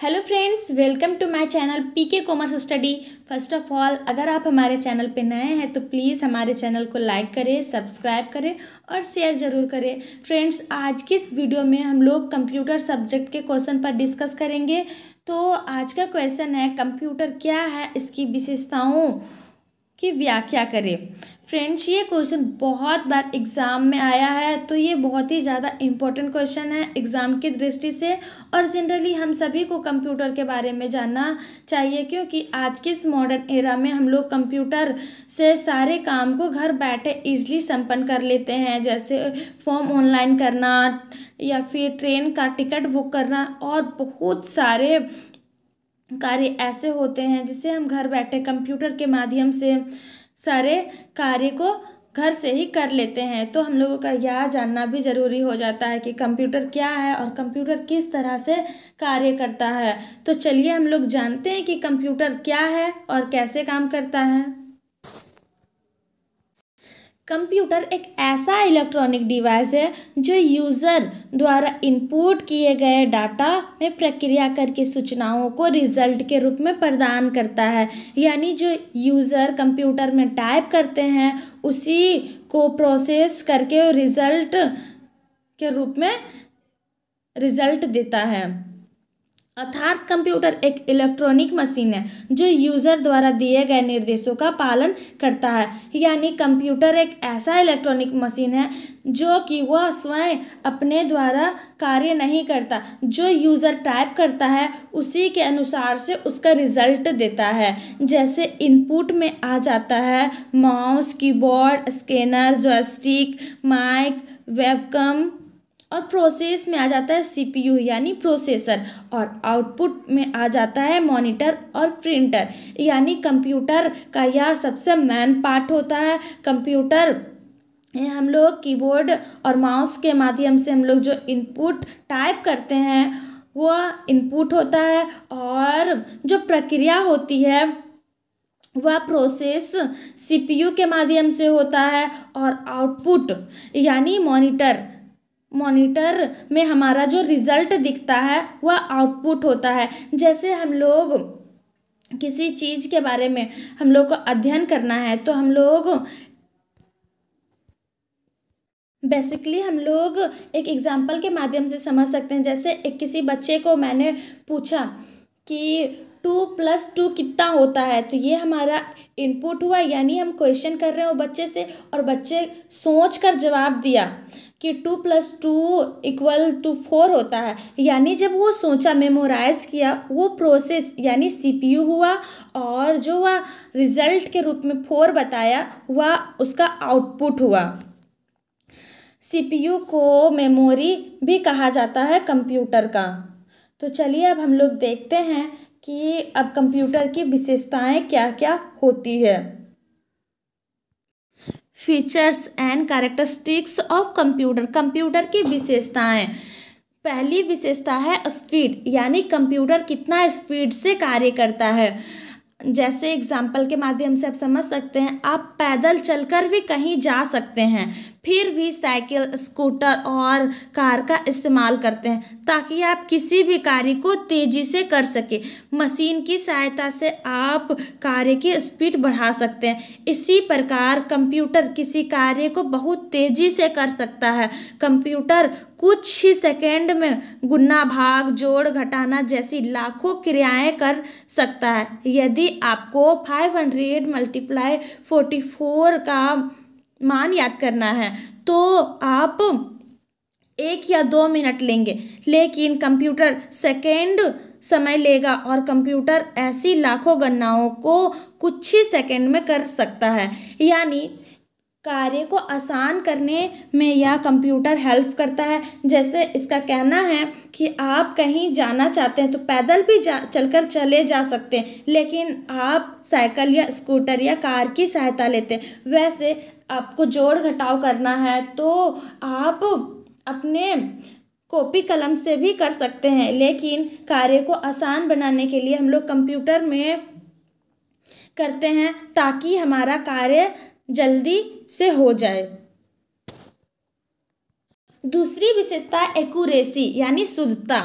hello friends welcome to my channel PK commerce study first of all अगर आप हमारे channel पर नए हैं तो प्लीज़ हमारे चैनल को लाइक करें सब्सक्राइब करें और शेयर ज़रूर करें फ्रेंड्स आज की इस वीडियो में हम लोग कंप्यूटर सब्जेक्ट के क्वेश्चन पर डिस्कस करेंगे तो आज का क्वेश्चन है कंप्यूटर क्या है इसकी विशेषताओं की व्याख्या करें फ्रेंड्स ये क्वेश्चन बहुत बार एग्ज़ाम में आया है तो ये बहुत ही ज़्यादा इम्पोर्टेंट क्वेश्चन है एग्ज़ाम की दृष्टि से और जनरली हम सभी को कंप्यूटर के बारे में जानना चाहिए क्योंकि आज के इस मॉडर्न एरा में हम लोग कंप्यूटर से सारे काम को घर बैठे इजली संपन्न कर लेते हैं जैसे फॉर्म ऑनलाइन करना या फिर ट्रेन का टिकट बुक करना और बहुत सारे कार्य ऐसे होते हैं जिसे हम घर बैठे कंप्यूटर के माध्यम से सारे कार्य को घर से ही कर लेते हैं तो हम लोगों का यह जानना भी ज़रूरी हो जाता है कि कंप्यूटर क्या है और कंप्यूटर किस तरह से कार्य करता है तो चलिए हम लोग जानते हैं कि कंप्यूटर क्या है और कैसे काम करता है कंप्यूटर एक ऐसा इलेक्ट्रॉनिक डिवाइस है जो यूज़र द्वारा इनपुट किए गए डाटा में प्रक्रिया करके सूचनाओं को रिजल्ट के रूप में प्रदान करता है यानी जो यूज़र कंप्यूटर में टाइप करते हैं उसी को प्रोसेस करके रिजल्ट के रूप में रिजल्ट देता है अर्थात कंप्यूटर एक इलेक्ट्रॉनिक मशीन है जो यूज़र द्वारा दिए गए निर्देशों का पालन करता है यानी कंप्यूटर एक ऐसा इलेक्ट्रॉनिक मशीन है जो कि वह स्वयं अपने द्वारा कार्य नहीं करता जो यूज़र टाइप करता है उसी के अनुसार से उसका रिजल्ट देता है जैसे इनपुट में आ जाता है mouse keyboard scanner joystick mic webcam और प्रोसेस में आ जाता है सीपीयू यानी प्रोसेसर और आउटपुट में आ जाता है मॉनिटर और प्रिंटर यानी कंप्यूटर का यह सबसे मेन पार्ट होता है कंप्यूटर हम लोग कीबोर्ड और माउस के माध्यम से हम लोग जो इनपुट टाइप करते हैं वह इनपुट होता है और जो प्रक्रिया होती है वह प्रोसेस सीपीयू के माध्यम से होता है और आउटपुट यानी मॉनिटर मॉनिटर में हमारा जो रिज़ल्ट दिखता है वह आउटपुट होता है जैसे हम लोग किसी चीज़ के बारे में हम लोग को अध्ययन करना है तो हम लोग बेसिकली हम लोग एक एग्ज़ाम्पल के माध्यम से समझ सकते हैं जैसे एक किसी बच्चे को मैंने पूछा कि टू प्लस टू कितना होता है तो ये हमारा इनपुट हुआ यानी हम क्वेश्चन कर रहे हो बच्चे से और बच्चे सोच कर जवाब दिया कि two plus two equal to four होता है यानी जब वो सोचा मेमोराइज किया वो प्रोसेस यानी सीपीयू हुआ और जो वह रिजल्ट के रूप में फोर बताया हुआ उसका आउटपुट हुआ सीपीयू को मेमोरी भी कहा जाता है कंप्यूटर का तो चलिए अब हम लोग देखते हैं कि अब कंप्यूटर की विशेषताएं क्या क्या होती है features and characteristics of computer computer की विशेषताएं पहली विशेषता है स्पीड यानी कंप्यूटर कितना स्पीड से कार्य करता है जैसे एग्जाम्पल के माध्यम से आप समझ सकते हैं आप पैदल चलकर भी कहीं जा सकते हैं फिर भी साइकिल स्कूटर और कार का इस्तेमाल करते हैं ताकि आप किसी भी कार्य को तेज़ी से कर सकें मशीन की सहायता से आप कार्य की स्पीड बढ़ा सकते हैं इसी प्रकार कंप्यूटर किसी कार्य को बहुत तेज़ी से कर सकता है कंप्यूटर कुछ ही सेकेंड में गुना भाग जोड़ घटाना जैसी लाखों क्रियाएं कर सकता है यदि आपको five hundred multiply forty four का मान याद करना है तो आप एक या दो मिनट लेंगे लेकिन कंप्यूटर सेकेंड समय लेगा और कंप्यूटर ऐसी लाखों गणनाओं को कुछ ही सेकेंड में कर सकता है यानी कार्य को आसान करने में यह कंप्यूटर हेल्प करता है जैसे इसका कहना है कि आप कहीं जाना चाहते हैं तो पैदल भी जा चलकर चले जा सकते हैं लेकिन आप साइकिल या स्कूटर या कार की सहायता लेते हैं वैसे आपको जोड़ घटाव करना है तो आप अपने कॉपी कलम से भी कर सकते हैं लेकिन कार्य को आसान बनाने के लिए हम लोग कंप्यूटर में करते हैं ताकि हमारा कार्य जल्दी से हो जाए दूसरी विशेषता एक्यूरेसी यानी शुद्धता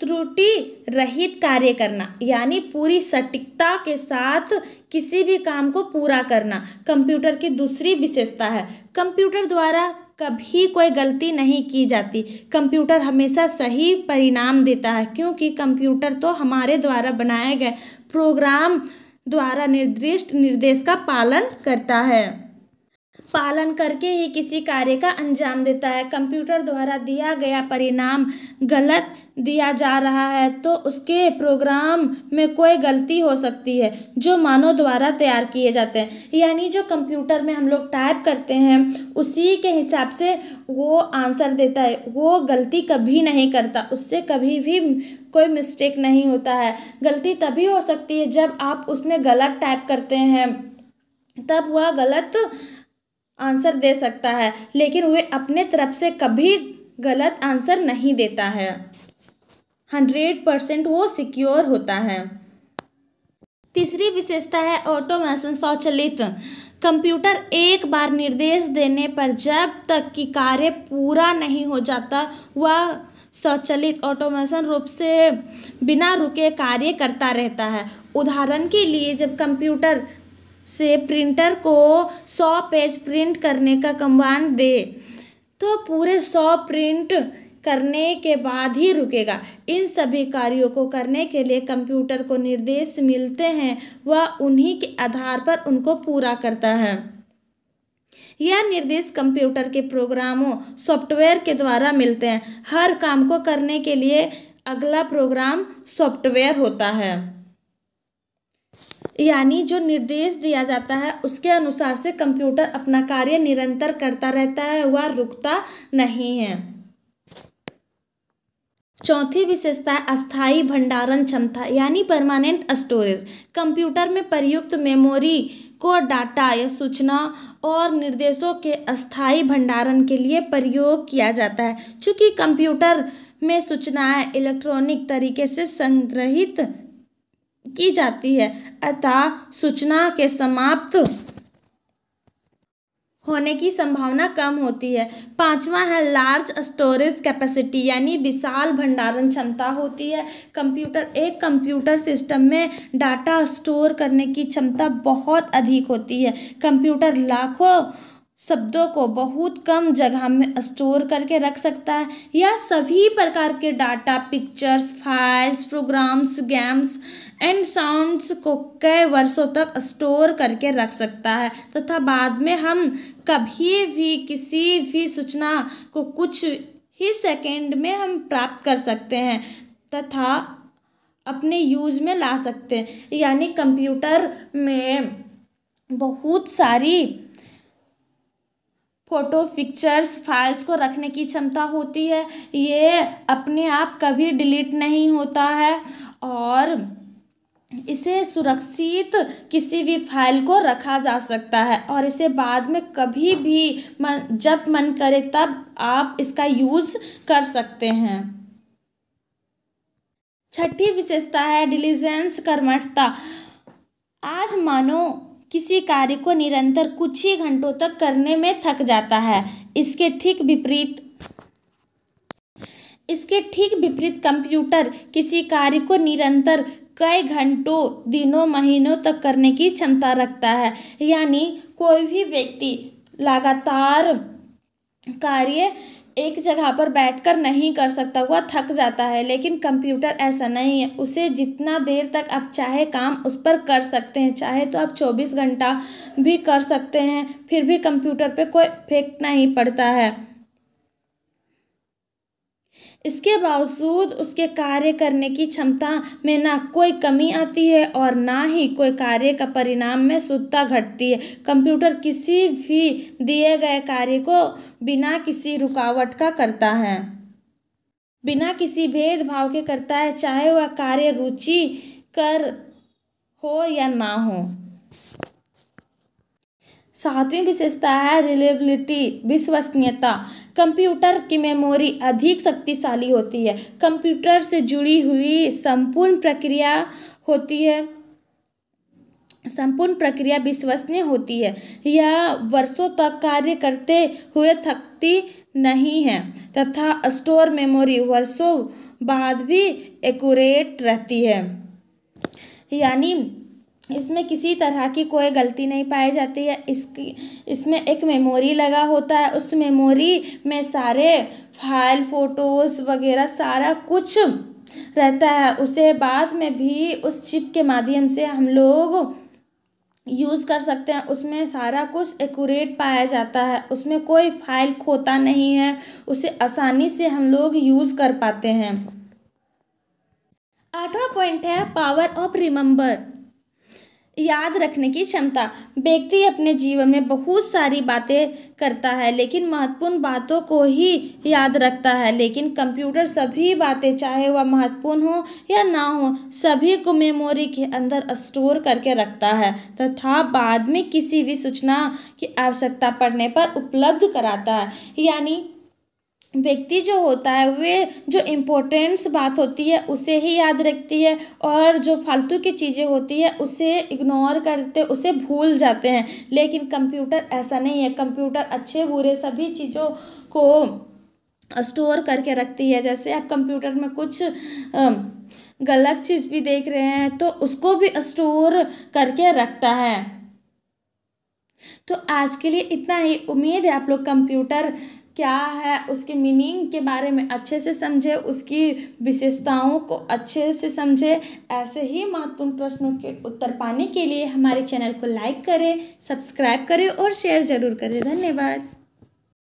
त्रुटि रहित कार्य करना यानी पूरी सटीकता के साथ किसी भी काम को पूरा करना कंप्यूटर की दूसरी विशेषता है कंप्यूटर द्वारा कभी कोई गलती नहीं की जाती कंप्यूटर हमेशा सही परिणाम देता है क्योंकि कंप्यूटर तो हमारे द्वारा बनाए गए प्रोग्राम द्वारा निर्दिष्ट निर्देश का पालन करता है पालन करके ही किसी कार्य का अंजाम देता है कंप्यूटर द्वारा दिया गया परिणाम गलत दिया जा रहा है तो उसके प्रोग्राम में कोई गलती हो सकती है जो मानव द्वारा तैयार किए जाते हैं यानी जो कंप्यूटर में हम लोग टाइप करते हैं उसी के हिसाब से वो आंसर देता है वो गलती कभी नहीं करता उससे कभी भी कोई मिस्टेक नहीं होता है गलती तभी हो सकती है जब आप उसमें गलत टाइप करते हैं तब वह गलत आंसर दे सकता है लेकिन वह अपने तरफ से कभी गलत आंसर नहीं देता है हंड्रेड परसेंट वो सिक्योर होता है तीसरी विशेषता है ऑटोमेशन स्वचलित कंप्यूटर एक बार निर्देश देने पर जब तक कि कार्य पूरा नहीं हो जाता वह स्वचलित ऑटोमेशन रूप से बिना रुके कार्य करता रहता है उदाहरण के लिए जब कंप्यूटर से प्रिंटर को सौ पेज प्रिंट करने का कमान दे तो पूरे सौ प्रिंट करने के बाद ही रुकेगा इन सभी कार्यों को करने के लिए कंप्यूटर को निर्देश मिलते हैं वह उन्हीं के आधार पर उनको पूरा करता है यह निर्देश कंप्यूटर के प्रोग्रामों सॉफ्टवेयर के द्वारा मिलते हैं हर काम को करने के लिए अगला प्रोग्राम सॉफ्टवेयर होता है यानी जो निर्देश दिया जाता है उसके अनुसार से कंप्यूटर अपना कार्य निरंतर करता रहता है वह रुकता नहीं है चौथी विशेषता है अस्थायी भंडारण क्षमता यानी परमानेंट स्टोरेज कंप्यूटर में प्रयुक्त मेमोरी को डाटा या सूचना और निर्देशों के अस्थायी भंडारण के लिए प्रयोग किया जाता है चूँकि कंप्यूटर में सूचनाएं इलेक्ट्रॉनिक तरीके से संग्रहित की जाती है अतः सूचना के समाप्त होने की संभावना कम होती है पांचवा है लार्ज स्टोरेज कैपेसिटी यानी विशाल भंडारण क्षमता होती है कंप्यूटर एक कंप्यूटर सिस्टम में डाटा स्टोर करने की क्षमता बहुत अधिक होती है कंप्यूटर लाखों शब्दों को बहुत कम जगह में स्टोर करके रख सकता है यह सभी प्रकार के data pictures files programs games and sounds को कई वर्षों तक स्टोर करके रख सकता है तथा बाद में हम कभी भी किसी भी सूचना को कुछ ही सेकेंड में हम प्राप्त कर सकते हैं तथा अपने यूज में ला सकते हैं यानी कंप्यूटर में बहुत सारी फ़ोटो पिक्चर्स फाइल्स को रखने की क्षमता होती है ये अपने आप कभी डिलीट नहीं होता है और इसे सुरक्षित किसी भी फाइल को रखा जा सकता है और इसे बाद में कभी भी मन जब मन करे तब आप इसका यूज़ कर सकते हैं छठी विशेषता है डिलीजेंस कर्मठता आज मानो किसी कार्य को निरंतर कुछ ही घंटों तक करने में थक जाता है इसके ठीक विपरीत इसके ठीक विपरीत कंप्यूटर किसी कार्य को निरंतर कई घंटों दिनों महीनों तक करने की क्षमता रखता है यानी कोई भी व्यक्ति लगातार कार्य एक जगह पर बैठकर नहीं कर सकता हुआ थक जाता है लेकिन कंप्यूटर ऐसा नहीं है उसे जितना देर तक आप चाहे काम उस पर कर सकते हैं चाहे तो आप चौबीस घंटा भी कर सकते हैं फिर भी कंप्यूटर पे कोई इफेक्ट नहीं पड़ता है इसके बावजूद उसके कार्य करने की क्षमता में ना कोई कमी आती है और ना ही कोई कार्य का परिणाम में शुद्धता घटती है कंप्यूटर किसी भी दिए गए कार्य को बिना किसी रुकावट का करता है बिना किसी भेदभाव के करता है चाहे वह कार्य रुचि कर हो या ना हो सातवीं विशेषता है रिलेबिलिटी विश्वसनीयता कंप्यूटर की मेमोरी अधिक शक्तिशाली होती है कंप्यूटर से जुड़ी हुई संपूर्ण प्रक्रिया होती है संपूर्ण प्रक्रिया विश्वसनीय होती है यह वर्षों तक कार्य करते हुए थकती नहीं है तथा स्टोर मेमोरी वर्षों बाद भी एक्यूरेट रहती है यानी इसमें किसी तरह की कोई गलती नहीं पाई जाती है इसकी इसमें एक मेमोरी लगा होता है उस मेमोरी में सारे फाइल फ़ोटोज़ वगैरह सारा कुछ रहता है उसे बाद में भी उस चिप के माध्यम से हम लोग यूज़ कर सकते हैं उसमें सारा कुछ एक्यूरेट पाया जाता है उसमें कोई फाइल खोता नहीं है उसे आसानी से हम लोग यूज़ कर पाते हैं आठवां पॉइंट है पावर ऑफ रिमेंबर याद रखने की क्षमता व्यक्ति अपने जीवन में बहुत सारी बातें करता है लेकिन महत्वपूर्ण बातों को ही याद रखता है लेकिन कंप्यूटर सभी बातें चाहे वह महत्वपूर्ण हो या ना हो सभी को मेमोरी के अंदर स्टोर करके रखता है तथा बाद में किसी भी सूचना की आवश्यकता पड़ने पर उपलब्ध कराता है यानी व्यक्ति जो होता है वे जो इम्पोर्टेंट्स बात होती है उसे ही याद रखती है और जो फालतू की चीज़ें होती है उसे इग्नोर करते उसे भूल जाते हैं लेकिन कंप्यूटर ऐसा नहीं है कंप्यूटर अच्छे बुरे सभी चीज़ों को स्टोर करके रखती है जैसे आप कंप्यूटर में कुछ गलत चीज़ भी देख रहे हैं तो उसको भी स्टोर करके रखता है तो आज के लिए इतना ही उम्मीद है आप लोग कंप्यूटर क्या है उसके मीनिंग के बारे में अच्छे से समझे उसकी विशेषताओं को अच्छे से समझे ऐसे ही महत्वपूर्ण प्रश्नों के उत्तर पाने के लिए हमारे चैनल को लाइक करें सब्सक्राइब करें और शेयर ज़रूर करें धन्यवाद